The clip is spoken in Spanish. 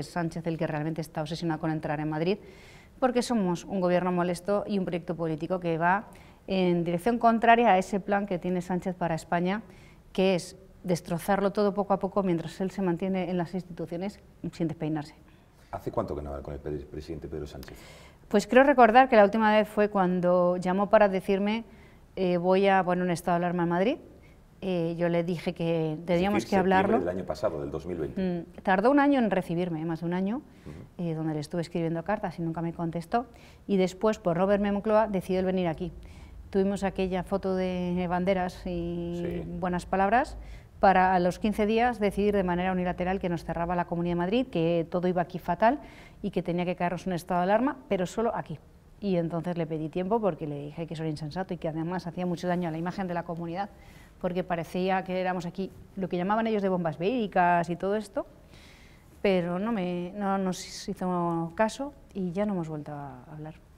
Es Sánchez el que realmente está obsesionado con entrar en Madrid, porque somos un gobierno molesto y un proyecto político que va en dirección contraria a ese plan que tiene Sánchez para España, que es destrozarlo todo poco a poco mientras él se mantiene en las instituciones sin despeinarse. ¿Hace cuánto que no habla con el presidente Pedro Sánchez? Pues creo recordar que la última vez fue cuando llamó para decirme eh, voy a poner un estado de alarma en Madrid, eh, yo le dije que teníamos que hablarlo. el año pasado, del 2020. Mm, tardó un año en recibirme, más de un año, eh, donde le estuve escribiendo cartas y nunca me contestó. Y después, por pues, Robert Memocloa decidió venir aquí. Tuvimos aquella foto de banderas y buenas palabras para a los 15 días decidir de manera unilateral que nos cerraba la Comunidad de Madrid, que todo iba aquí fatal y que tenía que caernos un estado de alarma, pero solo aquí. Y entonces le pedí tiempo porque le dije que eso era insensato y que además hacía mucho daño a la imagen de la comunidad porque parecía que éramos aquí lo que llamaban ellos de bombas bélicas y todo esto, pero no, me, no nos hizo caso y ya no hemos vuelto a hablar.